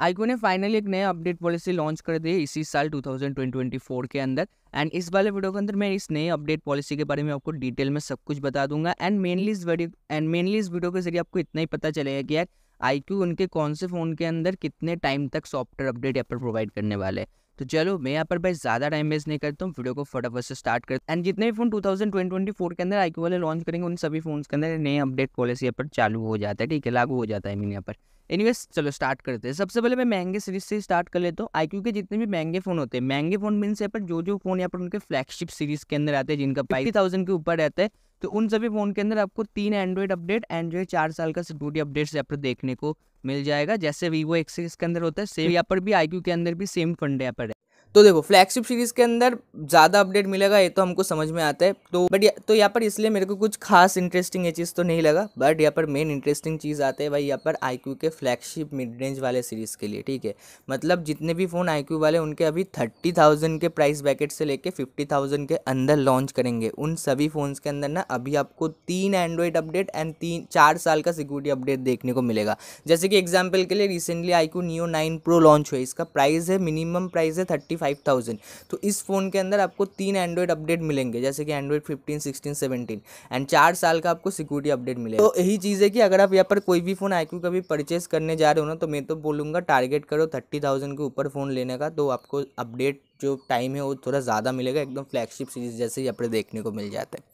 आईको ने फाइनली एक नया अपडेट पॉलिसी लॉन्च कर दी है इसी साल 2024 के अंदर एंड इस वाले वीडियो के अंदर मैं इस नए अपडेट पॉलिसी के बारे में आपको डिटेल में सब कुछ बता दूंगा एंड मेनली इस वीडियो एंड मेनली इस वीडियो के जरिए आपको इतना ही पता चलेगा कि यार आई उनके कौन से फ़ोन के अंदर कितने टाइम तक सॉफ्टवेयर अपडेट यहाँ पर प्रोवाइड करने वाले हैं तो चलो मैं यहाँ पर भाई ज़्यादा टाइम वेस्ट नहीं करता हूँ वीडियो को फटाफट से स्टार्ट कर एंड जितने फोन 2024 के अंदर आईक्यू वाले लॉन्च करेंगे उन सभी फोन के अंदर नए अपडेट पॉलिसी यहाँ पर चालू हो जाता है ठीक है लागू हो जाता है मीन यहाँ पर एनी चलो स्टार्ट करते हैं सबसे पहले मैं महंगे सीरीज से स्टार्ट कर लेता हूँ आईक्यू के जितने भी महंगे फोन होते हैं महंगे फोन मीन यहाँ पर जो जो फोन यहाँ पर उनके फ्लैगशिप सीरीज के अंदर आते हैं जिनका फाइव के ऊपर रहता है तो उन सभी फोन के अंदर आपको तीन एंड्रॉइड अपडेट एंड्रॉइड चार साल का सिक्योरिटी अपडेट्स यहाँ पर देखने को मिल जाएगा जैसे वीवो एक्स के अंदर होता है सेम यहाँ पर भी आई के अंदर भी सेम फंड यहाँ पर है तो देखो फ्लैगशिप सीरीज़ के अंदर ज़्यादा अपडेट मिलेगा ये तो हमको समझ में आता है तो बट तो यहाँ पर इसलिए मेरे को कुछ खास इंटरेस्टिंग ये चीज़ तो नहीं लगा बट यहाँ पर मेन इंटरेस्टिंग चीज़ आते है भाई यहाँ पर आई के फ्लैगशिप मिड रेंज वाले सीरीज़ के लिए ठीक है मतलब जितने भी फ़ोन आई वाले उनके अभी थर्टी थाउजेंड के प्राइस बैकेट से लेके फिफ्टी थाउजेंड के अंदर लॉन्च करेंगे उन सभी फ़ोन्स के अंदर ना अभी आपको तीन एंड्रॉयड अपडेट एंड तीन चार साल का सिक्योरिटी अपडेट देखने को मिलेगा जैसे कि एग्जाम्पल के लिए recently iQOO Neo nine pro launch हुआ इसका प्राइस है मिनिमम प्राइस है थर्टी फाइव फाइव थाउजेंड तो इस फ़ोन के अंदर आपको तीन एंड्रॉइड अपडेट मिलेंगे जैसे कि Android fifteen sixteen seventeen and चार साल का आपको सिक्योरिटी अपडेट मिलेगा तो यही चीज़ है कि अगर आप यहाँ पर कोई भी फ़ोन आई का भी परचेस करने जा रहे हो ना तो मैं तो बोलूँगा टारगेट करो थर्टी थाउजेंड के ऊपर फ़ोन लेने का तो आपको अपडेट जो टाइम है वो थोड़ा ज़्यादा मिलेगा एकदम फ्लैगशिप सीरीज़ जैसे यहाँ पर देखने को मिल जाता है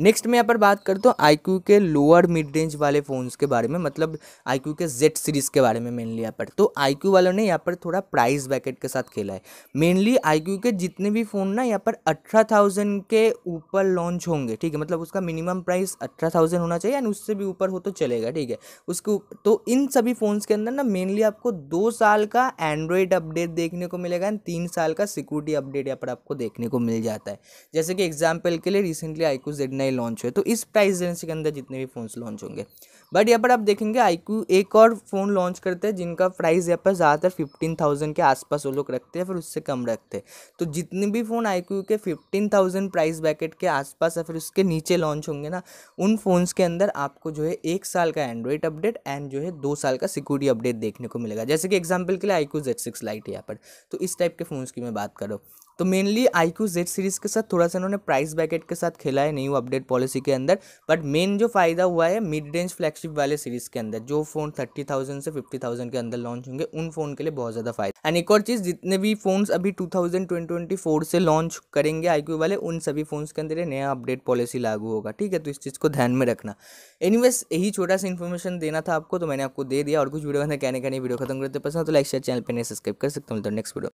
नेक्स्ट मैं यहाँ पर बात करता हूँ आई के लोअर मिड रेंज वाले फ़ोन्स के बारे में मतलब आई के जेड सीरीज़ के बारे में मेनली यहाँ पर तो आई वालों ने यहाँ पर थोड़ा प्राइस बैकेट के साथ खेला है मेनली आई के जितने भी फ़ोन ना यहाँ पर अठारह के ऊपर लॉन्च होंगे ठीक है मतलब उसका मिनिमम प्राइस अठारह होना चाहिए यानी उससे भी ऊपर हो तो चलेगा ठीक है उसके तो इन सभी फ़ोन्स के अंदर ना मेनली आपको दो साल का एंड्रॉयड अपडेट देखने को मिलेगा एंड तीन साल का सिक्योरिटी अपडेट यहाँ पर आपको देखने को मिल जाता है जैसे कि एग्जाम्पल के लिए रिसेंटली आई क्यू जेड नए लॉन्च हुए तो इस प्राइस रेंज के अंदर जितने भी फ़ोन्स लॉन्च होंगे बट यहाँ पर आप देखेंगे आई एक और फ़ोन लॉन्च करते हैं जिनका प्राइस यहाँ पर ज़्यादातर फिफ्टीन थाउजेंड के आसपास वो लोग रखते हैं फिर उससे कम रखते हैं तो जितने भी फ़ोन आई के फिफ्टीन थाउजेंड प्राइस बैकेट के आसपास या फिर उसके नीचे लॉन्च होंगे ना उन फ़ोन्स के अंदर आपको जो है एक साल का एंड्रॉयड अपडेट एंड जो है दो साल का सिक्योरिटी अपडेट देखने को मिलेगा जैसे कि एग्जाम्पल के लिए iQOO Z six lite यहाँ पर तो इस टाइप के फ़ोन्स की मैं बात करूँ तो mainly iQOO Z series के साथ थोड़ा सा इन्होंने प्राइस बैकेट के साथ खेला है न्यू अपडेट पॉलिसी के अंदर बट मेन जो फ़ायदा हुआ है मिड रेंज फ्लैगशिप वाले सीरीज़ के अंदर जो फ़ोन थर्टी थाउजेंड से फिफ्टी थाउजेंड के अंदर लॉन्च होंगे उन फ़ोन के लिए बहुत ज़्यादा फायदा एंड एक और चीज़ जितने भी फोन अभी टू थाउजेंड ट्वेंटी फोर से लॉन्च करेंगे आई क्यू वाले उन सभी फ़ोन्स के अंदर नया अपडेट पॉलिसी लागू होगा ठीक है तो इस चीज़ को ध्यान में रखना एनीवेज यही छोटा सा इन्फॉर्मेशन देना था आपको तो मैंने आपको दे दिया और कुछ वीडियो कहने कहने वीडियो खत्म करते पसंद तो लाइक शेयर चैनल पर नहीं सब्सक्राइब कर सकते हैं तो नेक्स्ट वीडियो